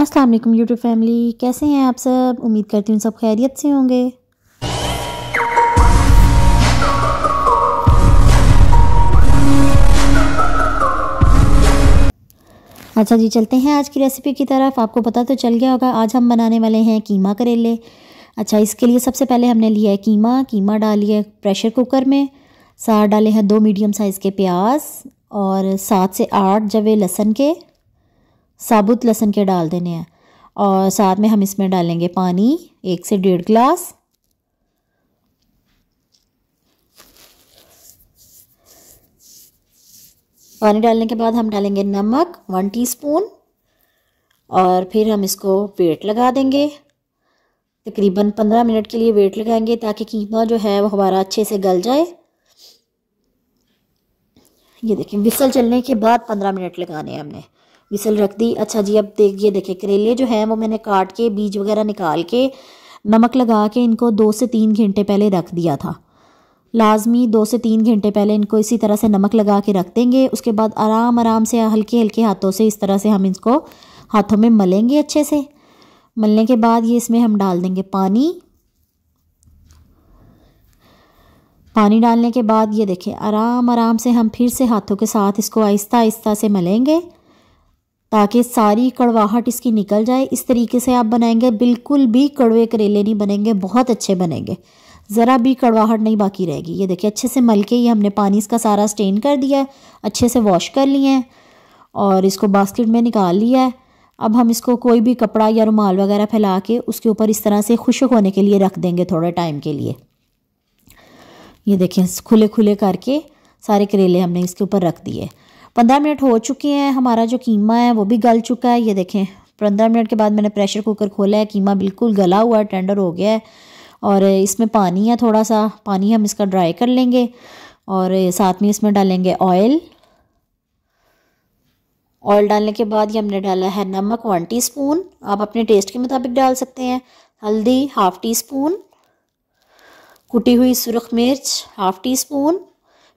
अस्सलाम वालेकुम YouTube family कैसे हैं आप सब उम्मीद करती हूँ सब खैरियत से होंगे अच्छा जी चलते हैं आज की रेसिपी की तरफ आपको पता तो चल गया होगा आज हम बनाने वाले हैं कीमा करेले अच्छा इसके लिए सबसे पहले हमने लिया है कीमा कीमा डालिए प्रेशर कुकर में साथ डाले हैं दो मीडियम साइज़ के प्याज और सात से आठ जवे लहसन के साबुत लहसन के डाल देने हैं और साथ में हम इसमें डालेंगे पानी एक से डेढ़ गिलास पानी डालने के बाद हम डालेंगे नमक वन टीस्पून और फिर हम इसको वेट लगा देंगे तकरीबन पंद्रह मिनट के लिए वेट लगाएंगे ताकि कीमा जो है वो हमारा अच्छे से गल जाए ये देखें विसल चलने के बाद पंद्रह मिनट लगाने हैं हमने विसल रख दी अच्छा जी अब देख ये देखें करेले जो हैं वो मैंने काट के बीज वगैरह निकाल के नमक लगा के इनको दो से तीन घंटे पहले रख दिया था लाजमी दो से तीन घंटे पहले इनको इसी तरह से नमक लगा के रख देंगे उसके बाद आराम आराम से हल्के हल्के हाथों से इस तरह से हम इसको हाथों में मलेंगे अच्छे से मलने के बाद ये इसमें हम डाल देंगे पानी पानी डालने के बाद ये देखें आराम आराम से हम फिर से हाथों के साथ इसको आहिस्ता आहिस्ता से मलेंगे ताकि सारी कड़वाहट इसकी निकल जाए इस तरीके से आप बनाएंगे बिल्कुल भी कड़वे करेले नहीं बनेंगे बहुत अच्छे बनेंगे ज़रा भी कड़वाहट नहीं बाकी रहेगी ये देखिए अच्छे से मल के ये हमने पानी इसका सारा स्टेन कर दिया है अच्छे से वॉश कर लिए हैं और इसको बास्केट में निकाल लिया है अब हम इसको कोई भी कपड़ा या रुमाल वगैरह फैला के उसके ऊपर इस तरह से खुशक होने के लिए रख देंगे थोड़े टाइम के लिए ये देखें खुले खुले करके सारे करेले हमने इसके ऊपर रख दिए पंद्रह मिनट हो चुके हैं हमारा जो कीमा है वो भी गल चुका है ये देखें पंद्रह मिनट के बाद मैंने प्रेशर कुकर खोला है कीमा बिल्कुल गला हुआ है टेंडर हो गया है और इसमें पानी है थोड़ा सा पानी हम इसका ड्राई कर लेंगे और साथ में इसमें डालेंगे ऑयल ऑयल डालने के बाद ये हमने डाला है नमक वन टीस्पून आप अपने टेस्ट के मुताबिक डाल सकते हैं हल्दी हाफ़ टी स्पून कुटी हुई सुरख मिर्च हाफ टी स्पून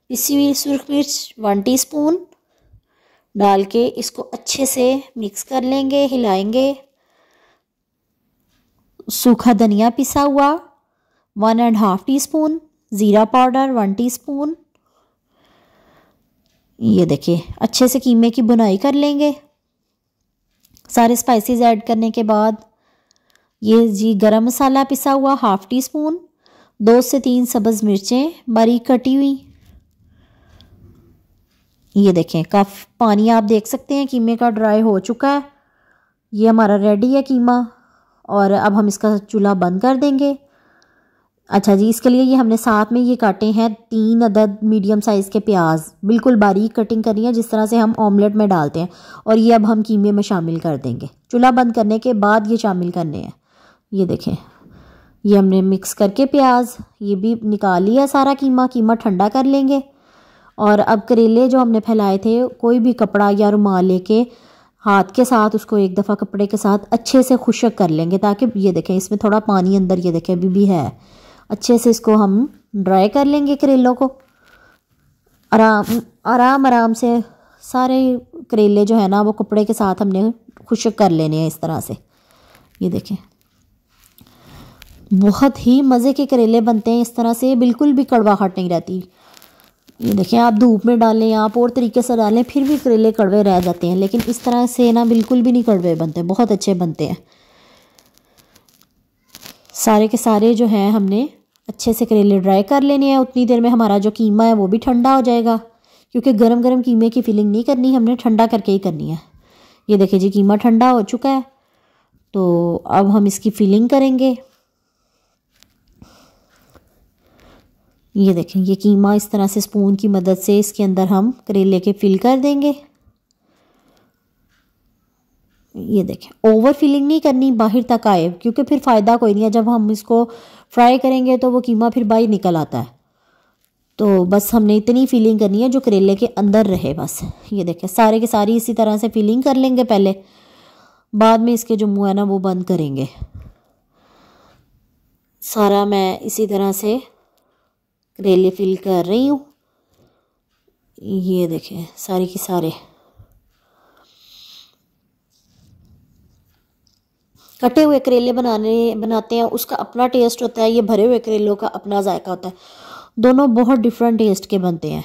पिसी हुई सुरख मिर्च वन टी स्पून डाल के इसको अच्छे से मिक्स कर लेंगे हिलाएंगे सूखा धनिया पिसा हुआ one and half teaspoon ज़ीरा पाउडर वन टी स्पून ये देखिए अच्छे से कीमे की बुनाई कर लेंगे सारे स्पाइसेस ऐड करने के बाद ये जी गरम मसाला पिसा हुआ हाफ टी स्पून दो से तीन सब्ज़ मिर्चें बारीक कटी हुई ये देखें काफ़ पानी आप देख सकते हैं कीमे का ड्राई हो चुका है ये हमारा रेडी है कीमा और अब हम इसका चूल्हा बंद कर देंगे अच्छा जी इसके लिए ये हमने साथ में ये काटे हैं तीन अदद मीडियम साइज़ के प्याज बिल्कुल बारीक कटिंग करनी है जिस तरह से हम ऑमलेट में डालते हैं और ये अब हम कीमे में शामिल कर देंगे चूल्हा बंद करने के बाद ये शामिल करने हैं ये देखें ये हमने मिक्स करके प्याज ये भी निकाल लिया सारा कीमा कीमा ठंडा कर लेंगे और अब करेले जो हमने फैलाए थे कोई भी कपड़ा या रुमाल लेके हाथ के साथ उसको एक दफ़ा कपड़े के साथ अच्छे से खुशक कर लेंगे ताकि ये देखें इसमें थोड़ा पानी अंदर ये देखें अभी भी है अच्छे से इसको हम ड्राई कर लेंगे करेलों को आराम आराम आराम से सारे करेले जो है ना वो कपड़े के साथ हमने खुशक कर लेने हैं इस तरह से ये देखें बहुत ही मज़े के करेले बनते हैं इस तरह से बिल्कुल भी कड़वाहट नहीं रहती ये देखें आप धूप में डालें आप और तरीके से डालें फिर भी करेले कड़वे रह जाते हैं लेकिन इस तरह से ना बिल्कुल भी नहीं कड़वे बनते बहुत अच्छे बनते हैं सारे के सारे जो हैं हमने अच्छे से करेले ड्राई कर लेने हैं उतनी देर में हमारा जो कीमा है वो भी ठंडा हो जाएगा क्योंकि गर्म गर्म कीमे की फ़िलिंग नहीं करनी हमने ठंडा करके ही करनी है ये देखिए जी कीमा ठंडा हो चुका है तो अब हम इसकी फिलिंग करेंगे ये देखें ये कीमा इस तरह से स्पून की मदद से इसके अंदर हम करेले के फिल कर देंगे ये देखें ओवर फिलिंग नहीं करनी बाहर तक आए क्योंकि फिर फ़ायदा कोई नहीं है जब हम इसको फ्राई करेंगे तो वो कीमा फिर बाहर निकल आता है तो बस हमने इतनी फिलिंग करनी है जो करेले के अंदर रहे बस ये देखें सारे के सारी इसी तरह से फिलिंग कर लेंगे पहले बाद में इसके जो मुँह है ना वो बंद करेंगे सारा मैं इसी तरह से करेले फिल कर रही हूँ ये देखें सारे के सारे कटे हुए करेले बनाने बनाते हैं उसका अपना टेस्ट होता है ये भरे हुए करेलों का अपना जायका होता है दोनों बहुत डिफरेंट टेस्ट के बनते हैं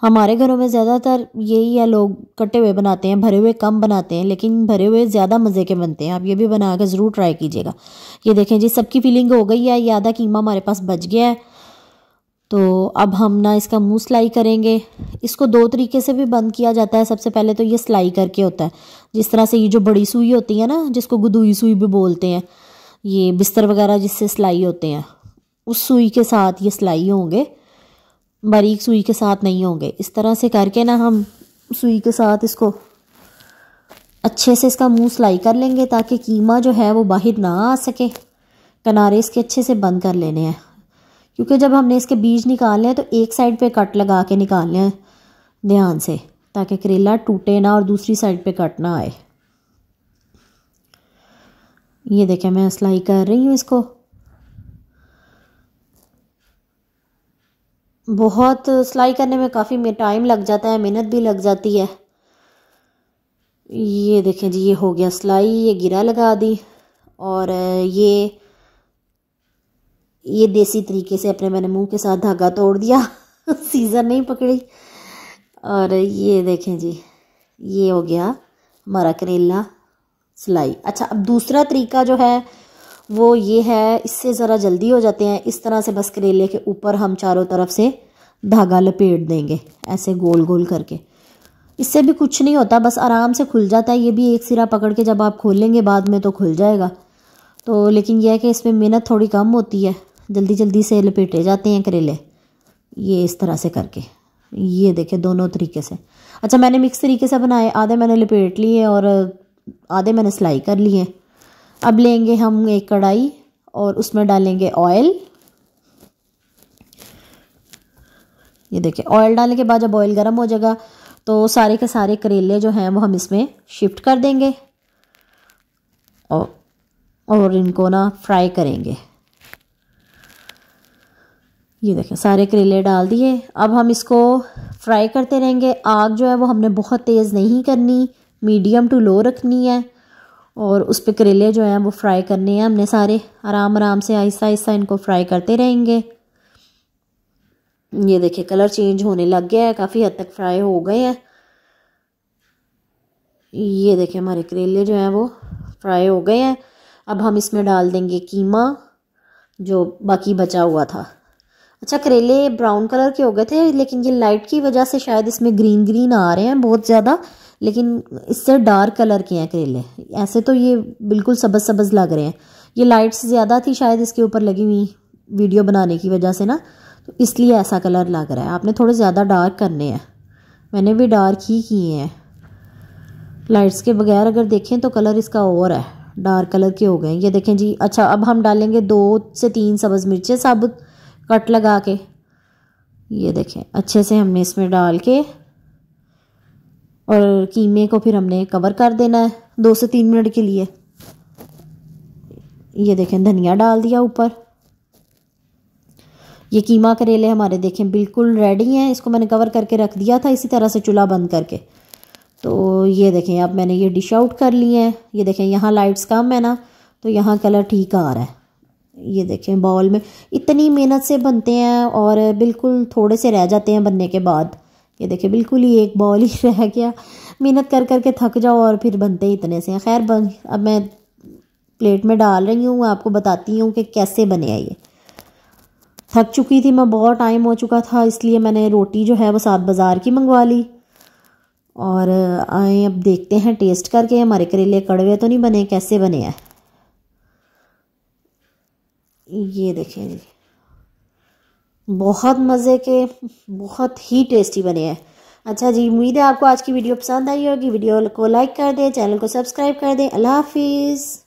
हमारे घरों में ज़्यादातर यही है लोग कटे हुए बनाते हैं भरे हुए कम बनाते हैं लेकिन भरे हुए ज़्यादा मज़े के बनते हैं आप ये भी बना कर ज़रूर ट्राई कीजिएगा ये देखें जी सबकी फीलिंग हो गई है ये आधा कीमा हमारे पास बच गया है तो अब हम ना इसका मुंह सिलाई करेंगे इसको दो तरीके से भी बंद किया जाता है सबसे पहले तो ये सिलाई करके होता है जिस तरह से ये जो बड़ी सुई होती है ना जिसको गुदुई सुई भी बोलते हैं ये बिस्तर वगैरह जिससे सिलाई होते हैं उस सुई के साथ ये सिलाई होंगे बारीक सुई के साथ नहीं होंगे इस तरह से करके ना हम सुई के साथ इसको अच्छे से इसका मुँह सिलाई कर लेंगे ताकि कीमा जो है वो बाहर ना आ सके किनारे इसके अच्छे से बंद कर लेने हैं क्योंकि जब हमने इसके बीज निकालने हैं तो एक साइड पे कट लगा के निकालने हैं ध्यान से ताकि करेला टूटे ना और दूसरी साइड पे कट ना आए ये देखें मैं सिलाई कर रही हूँ इसको बहुत सिलाई करने में काफ़ी में टाइम लग जाता है मेहनत भी लग जाती है ये देखें जी ये हो गया सिलाई ये गिरा लगा दी और ये ये देसी तरीके से अपने मैंने मुंह के साथ धागा तोड़ दिया सीज़र नहीं पकड़ी और ये देखें जी ये हो गया हमारा करेला सिलाई अच्छा अब दूसरा तरीका जो है वो ये है इससे ज़रा जल्दी हो जाते हैं इस तरह से बस करेले के ऊपर हम चारों तरफ से धागा लपेट देंगे ऐसे गोल गोल करके इससे भी कुछ नहीं होता बस आराम से खुल जाता है ये भी एक सिरा पकड़ के जब आप खोलेंगे बाद में तो खुल जाएगा तो लेकिन यह है कि इसमें मेहनत थोड़ी कम होती है जल्दी जल्दी से लपेटे जाते हैं करेले ये इस तरह से करके ये देखे दोनों तरीके से अच्छा मैंने मिक्स तरीके से बनाए आधे मैंने लपेट लिए और आधे मैंने सिलाई कर लिए अब लेंगे हम एक कढ़ाई और उसमें डालेंगे ऑयल ये देखिए ऑयल डालने के बाद जब ऑयल गर्म हो जाएगा तो सारे के सारे करेले जो हैं वो हम इसमें शिफ्ट कर देंगे और और इनको ना फ्राई करेंगे ये देखें सारे करेले डाल दिए अब हम इसको फ्राई करते रहेंगे आग जो है वो हमने बहुत तेज़ नहीं करनी मीडियम टू लो रखनी है और उस पर करेले जो हैं वो फ्राई करने हैं हमने सारे आराम आराम से आहिस्ता आहिस्ता इनको फ्राई करते रहेंगे ये देखिए कलर चेंज होने लग गया है काफ़ी हद तक फ्राई हो गए हैं ये देखिए हमारे करेले जो हैं वो फ्राई हो गए हैं अब हम इसमें डाल देंगे कीमा जो बाकी बचा हुआ था अच्छा करेले ब्राउन कलर के हो गए थे लेकिन ये लाइट की वजह से शायद इसमें ग्रीन ग्रीन आ रहे हैं बहुत ज़्यादा लेकिन इससे डार्क कलर के हैं करेले ऐसे तो ये बिल्कुल सबज सबज लग रहे हैं ये लाइट्स ज़्यादा थी शायद इसके ऊपर लगी हुई वीडियो बनाने की वजह से ना तो इसलिए ऐसा कलर लग रहा है आपने थोड़े ज़्यादा डार्क करने हैं मैंने भी डार्क ही किए हैं लाइट्स के बगैर अगर देखें तो कलर इसका और है डार्क कलर के हो गए ये देखें जी अच्छा अब हम डालेंगे दो से तीन सब्ज़ मिर्चें साबुत कट लगा के ये देखें अच्छे से हमने इसमें डाल के और कीमे को फिर हमने कवर कर देना है दो से तीन मिनट के लिए ये देखें धनिया डाल दिया ऊपर ये कीमा करेले हमारे देखें बिल्कुल रेडी हैं इसको मैंने कवर करके रख दिया था इसी तरह से चूल्हा बंद करके तो ये देखें अब मैंने ये डिश आउट कर लिए हैं ये देखें यहाँ लाइट्स कम है ना तो यहाँ कलर ठीक आ रहा है ये देखें बाउल में इतनी मेहनत से बनते हैं और बिल्कुल थोड़े से रह जाते हैं बनने के बाद ये देखें बिल्कुल ही एक बाउल ही रह गया मेहनत कर कर के थक जाओ और फिर बनते ही इतने से खैर बन अब मैं प्लेट में डाल रही हूँ आपको बताती हूँ कि कैसे बने हैं ये थक चुकी थी मैं बहुत टाइम हो चुका था इसलिए मैंने रोटी जो है वो सात बाज़ार की मंगवा ली और आए अब देखते हैं टेस्ट करके हमारे करेले कड़वे तो नहीं बने कैसे बने हैं ये देखें जी बहुत मज़े के बहुत ही टेस्टी बने हैं अच्छा जी उम्मीद है आपको आज की वीडियो पसंद आई होगी वीडियो को लाइक कर दें चैनल को सब्सक्राइब कर दें अल्लाह हाफिज़